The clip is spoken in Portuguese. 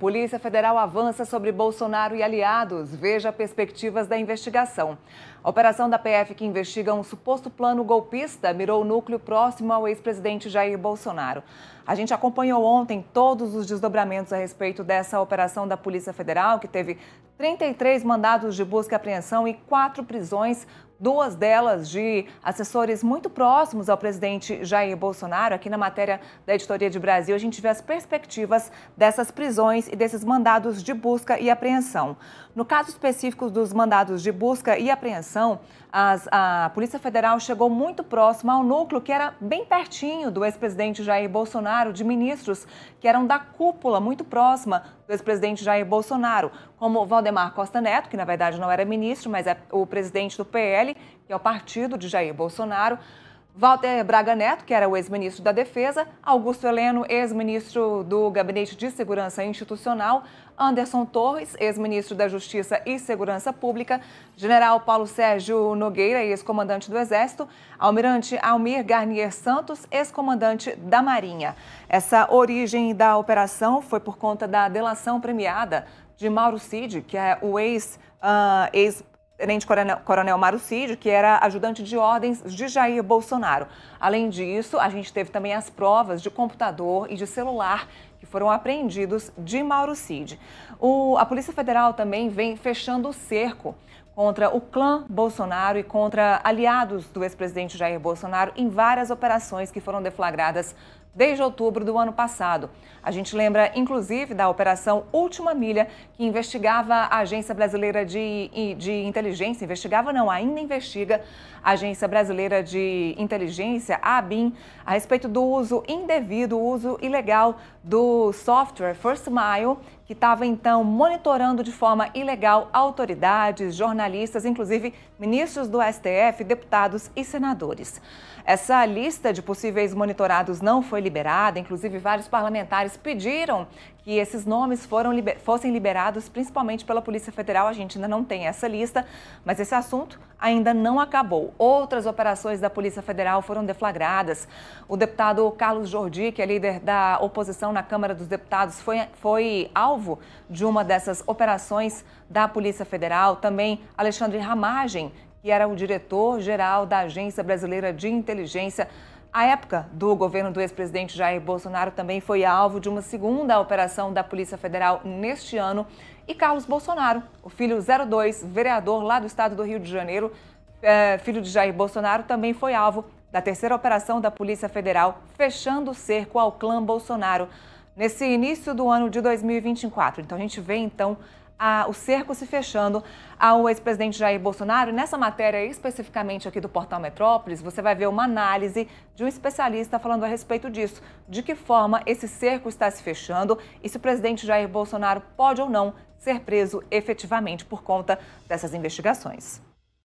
Polícia Federal avança sobre Bolsonaro e aliados. Veja perspectivas da investigação. A operação da PF que investiga um suposto plano golpista mirou o núcleo próximo ao ex-presidente Jair Bolsonaro. A gente acompanhou ontem todos os desdobramentos a respeito dessa operação da Polícia Federal, que teve 33 mandados de busca e apreensão e quatro prisões duas delas de assessores muito próximos ao presidente Jair Bolsonaro. Aqui na matéria da Editoria de Brasil, a gente vê as perspectivas dessas prisões e desses mandados de busca e apreensão. No caso específico dos mandados de busca e apreensão, as, a Polícia Federal chegou muito próxima ao núcleo que era bem pertinho do ex-presidente Jair Bolsonaro, de ministros que eram da cúpula muito próxima do ex-presidente Jair Bolsonaro, como Valdemar Costa Neto, que na verdade não era ministro, mas é o presidente do PL, que é o partido de Jair Bolsonaro, Walter Braga Neto, que era o ex-ministro da Defesa, Augusto Heleno, ex-ministro do Gabinete de Segurança Institucional, Anderson Torres, ex-ministro da Justiça e Segurança Pública, General Paulo Sérgio Nogueira, ex-comandante do Exército, Almirante Almir Garnier Santos, ex-comandante da Marinha. Essa origem da operação foi por conta da delação premiada de Mauro Cid, que é o ex-ex-presidente ah, Tenente Coronel, Coronel Mário Cid, que era ajudante de ordens de Jair Bolsonaro. Além disso, a gente teve também as provas de computador e de celular que foram apreendidos de Mauro Cid. O, a Polícia Federal também vem fechando o cerco contra o clã Bolsonaro e contra aliados do ex-presidente Jair Bolsonaro em várias operações que foram deflagradas desde outubro do ano passado. A gente lembra, inclusive, da Operação Última Milha, que investigava a Agência Brasileira de, de Inteligência, investigava não, ainda investiga a Agência Brasileira de Inteligência, a ABIN, a respeito do uso indevido, uso ilegal do software First Mile, que estava então monitorando de forma ilegal autoridades, jornalistas, inclusive ministros do STF, deputados e senadores. Essa lista de possíveis monitorados não foi liberada, inclusive vários parlamentares pediram que esses nomes foram, fossem liberados principalmente pela Polícia Federal. A gente ainda não tem essa lista, mas esse assunto ainda não acabou. Outras operações da Polícia Federal foram deflagradas. O deputado Carlos Jordi, que é líder da oposição na Câmara dos Deputados, foi, foi alvo de uma dessas operações da Polícia Federal. Também Alexandre Ramagem, que era o diretor-geral da Agência Brasileira de Inteligência a época do governo do ex-presidente Jair Bolsonaro também foi alvo de uma segunda operação da Polícia Federal neste ano. E Carlos Bolsonaro, o filho 02, vereador lá do estado do Rio de Janeiro, é, filho de Jair Bolsonaro, também foi alvo da terceira operação da Polícia Federal, fechando o cerco ao clã Bolsonaro nesse início do ano de 2024. Então a gente vê então a, o cerco se fechando ao ex-presidente Jair Bolsonaro. Nessa matéria, especificamente aqui do portal Metrópolis, você vai ver uma análise de um especialista falando a respeito disso. De que forma esse cerco está se fechando e se o presidente Jair Bolsonaro pode ou não ser preso efetivamente por conta dessas investigações.